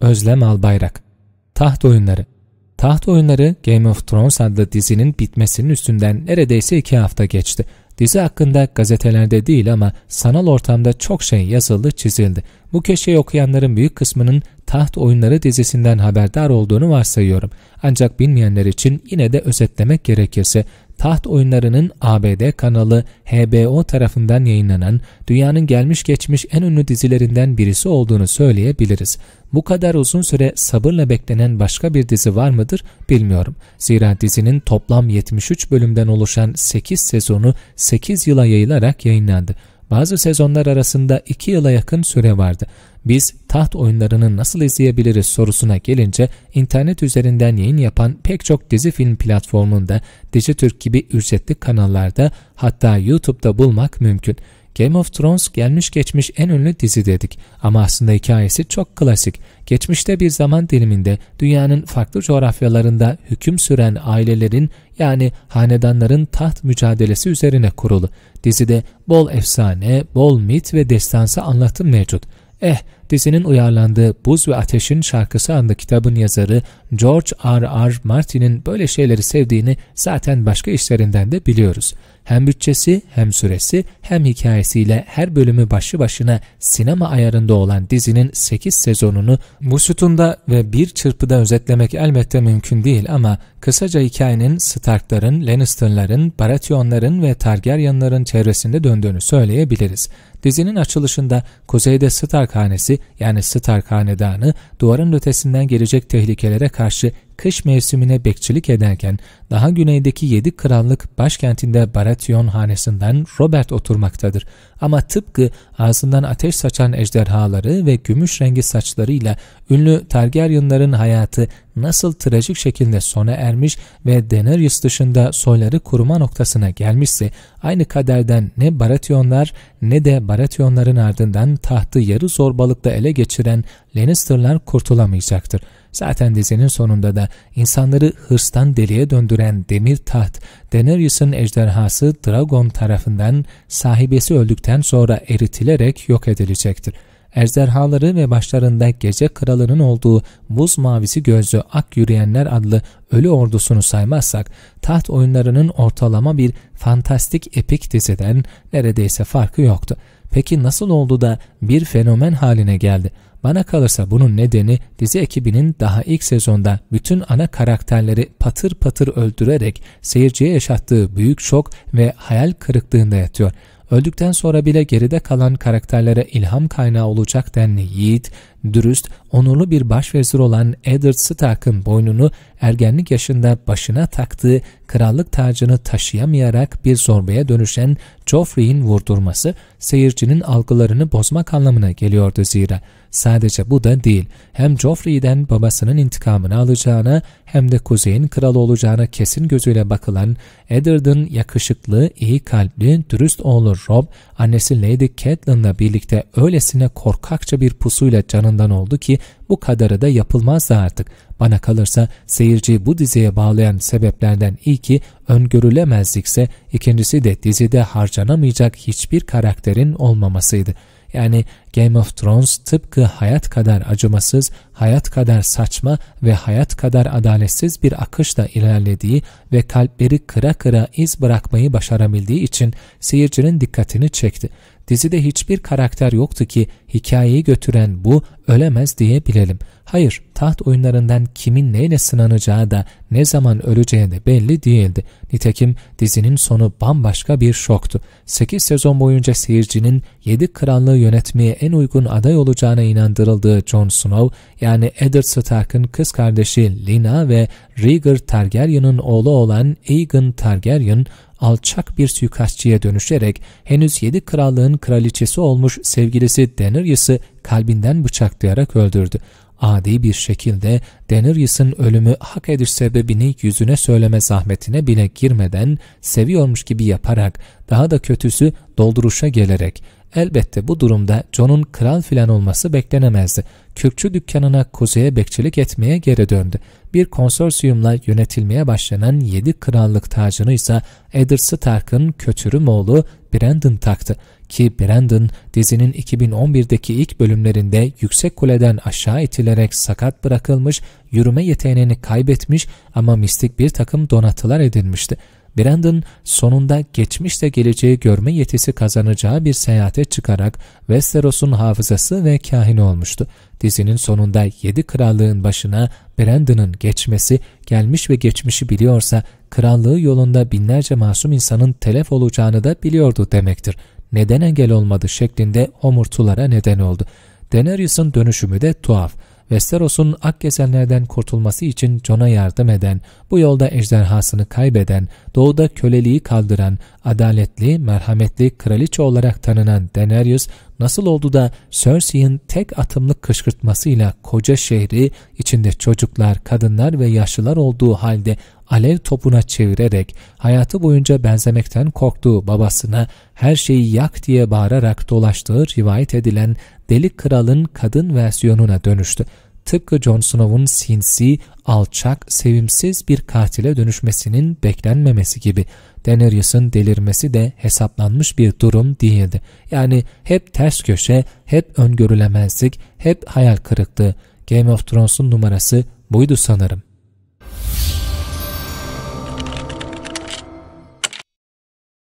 Özlem Albayrak Taht Oyunları Taht Oyunları Game of Thrones adlı dizinin bitmesinin üstünden neredeyse iki hafta geçti. Dizi hakkında gazetelerde değil ama sanal ortamda çok şey yazıldı çizildi. Bu köşeyi okuyanların büyük kısmının Taht Oyunları dizisinden haberdar olduğunu varsayıyorum. Ancak bilmeyenler için yine de özetlemek gerekirse Taht Oyunları'nın ABD kanalı HBO tarafından yayınlanan dünyanın gelmiş geçmiş en ünlü dizilerinden birisi olduğunu söyleyebiliriz. Bu kadar uzun süre sabırla beklenen başka bir dizi var mıdır bilmiyorum. Zira dizinin toplam 73 bölümden oluşan 8 sezonu 8 yıla yayılarak yayınlandı. Bazı sezonlar arasında iki yıla yakın süre vardı. Biz taht oyunlarını nasıl izleyebiliriz sorusuna gelince internet üzerinden yayın yapan pek çok dizi film platformunda, Dijitürk gibi ücretli kanallarda hatta YouTube'da bulmak mümkün. Game of Thrones gelmiş geçmiş en ünlü dizi dedik ama aslında hikayesi çok klasik. Geçmişte bir zaman diliminde dünyanın farklı coğrafyalarında hüküm süren ailelerin yani hanedanların taht mücadelesi üzerine kurulu. Dizide bol efsane, bol mit ve destansı anlatım mevcut. Eh, dizinin uyarlandığı Buz ve Ateş'in şarkısı adlı kitabın yazarı George R. R. Martin'in böyle şeyleri sevdiğini zaten başka işlerinden de biliyoruz. Hem bütçesi, hem süresi, hem hikayesiyle her bölümü başı başına sinema ayarında olan dizinin 8 sezonunu bu sütunda ve bir çırpıda özetlemek elbette mümkün değil ama kısaca hikayenin Stark'ların, Lannister'ların, Baratheon'ların ve Targaryen'ların çevresinde döndüğünü söyleyebiliriz. Dizinin açılışında kuzeyde Stark hanesi yani Stark hanedanı duvarın ötesinden gelecek tehlikelere karşı karşı kış mevsimine bekçilik ederken daha güneydeki yedi krallık başkentinde Baratheon hanesinden Robert oturmaktadır. Ama tıpkı ağzından ateş saçan ejderhaları ve gümüş rengi saçlarıyla ünlü Targaryenların hayatı nasıl trajik şekilde sona ermiş ve Daenerys dışında soyları kuruma noktasına gelmişse aynı kaderden ne Baratheonlar ne de Baratheonların ardından tahtı yarı zorbalıkla ele geçiren Lannister'lar kurtulamayacaktır. Zaten dizinin sonunda da insanları hırstan deliye döndüren demir taht, Daenerys'in ejderhası Dragon tarafından sahibesi öldükten sonra eritilerek yok edilecektir. Ejderhaları ve başlarında gece kralının olduğu buz mavisi gözlü ak yürüyenler adlı ölü ordusunu saymazsak, taht oyunlarının ortalama bir fantastik epik diziden neredeyse farkı yoktu. Peki nasıl oldu da bir fenomen haline geldi? Bana kalırsa bunun nedeni dizi ekibinin daha ilk sezonda bütün ana karakterleri patır patır öldürerek seyirciye yaşattığı büyük şok ve hayal kırıklığında yatıyor. Öldükten sonra bile geride kalan karakterlere ilham kaynağı olacak denli Yiğit, dürüst, onurlu bir başvezir olan Edward Stark'ın boynunu ergenlik yaşında başına taktığı krallık tacını taşıyamayarak bir zorbaya dönüşen Joffrey'in vurdurması seyircinin algılarını bozmak anlamına geliyordu zira. Sadece bu da değil, hem Joffrey'den babasının intikamını alacağına hem de kuzeyin kralı olacağına kesin gözüyle bakılan Eddard'ın yakışıklı, iyi kalpli, dürüst oğlu Rob, annesi Lady Catelyn'la birlikte öylesine korkakça bir pusuyla canı tarafından oldu ki bu kadarı da yapılmazdı artık. Bana kalırsa seyirciyi bu diziye bağlayan sebeplerden ilki öngörülemezlikse ikincisi de dizide harcanamayacak hiçbir karakterin olmamasıydı. Yani Game of Thrones tıpkı hayat kadar acımasız, hayat kadar saçma ve hayat kadar adaletsiz bir akışla ilerlediği ve kalpleri kıra kıra iz bırakmayı başarabildiği için seyircinin dikkatini çekti. Dizide hiçbir karakter yoktu ki hikayeyi götüren bu ölemez diyebilelim. Hayır, taht oyunlarından kimin neyle sınanacağı da ne zaman öleceği de belli değildi. Nitekim dizinin sonu bambaşka bir şoktu. 8 sezon boyunca seyircinin 7 krallığı yönetmeye en uygun aday olacağına inandırıldığı Jon Snow, yani Eddard Stark'ın kız kardeşi Lina ve Rhaegar Targaryen'ın oğlu olan Aegon Targaryen, alçak bir suikastçıya dönüşerek henüz yedi krallığın kraliçesi olmuş sevgilisi Daenerys'i kalbinden bıçaklayarak öldürdü. Adi bir şekilde Denerys'in ölümü hak ediş sebebini yüzüne söyleme zahmetine bile girmeden seviyormuş gibi yaparak daha da kötüsü dolduruşa gelerek Elbette bu durumda John'un kral filan olması beklenemezdi. Kürkçü dükkanına kuzeye bekçilik etmeye geri döndü. Bir konsorsiyumla yönetilmeye başlanan yedi krallık tacını ise Edir Stark'ın kötürüm oğlu Brandon taktı ki Brandon dizinin 2011'deki ilk bölümlerinde yüksek kuleden aşağı itilerek sakat bırakılmış, yürüme yeteneğini kaybetmiş ama mistik bir takım donatılar edinmişti. Brandon sonunda geçmişte geleceği görme yetisi kazanacağı bir seyahate çıkarak Westeros'un hafızası ve kahini olmuştu. Dizinin sonunda yedi krallığın başına Brandon'ın geçmesi, gelmiş ve geçmişi biliyorsa krallığı yolunda binlerce masum insanın telef olacağını da biliyordu demektir. Neden engel olmadı şeklinde omurtulara neden oldu. Daenerys'in dönüşümü de tuhaf. Westeros'un ak kesenlerden kurtulması için Jon'a yardım eden, bu yolda ejderhasını kaybeden, doğuda köleliği kaldıran, adaletli, merhametli kraliçe olarak tanınan Daenerys nasıl oldu da Cersei'nin tek atımlık kışkırtmasıyla koca şehri içinde çocuklar, kadınlar ve yaşlılar olduğu halde alev topuna çevirerek hayatı boyunca benzemekten korktuğu babasına her şeyi yak diye bağırarak dolaştığı rivayet edilen deli kralın kadın versiyonuna dönüştü tıpkı John Snow'un sinsi, alçak, sevimsiz bir katile dönüşmesinin beklenmemesi gibi. Daenerys'in delirmesi de hesaplanmış bir durum değildi. Yani hep ters köşe, hep öngörülemezlik, hep hayal kırıklığı. Game of Thrones'un numarası buydu sanırım.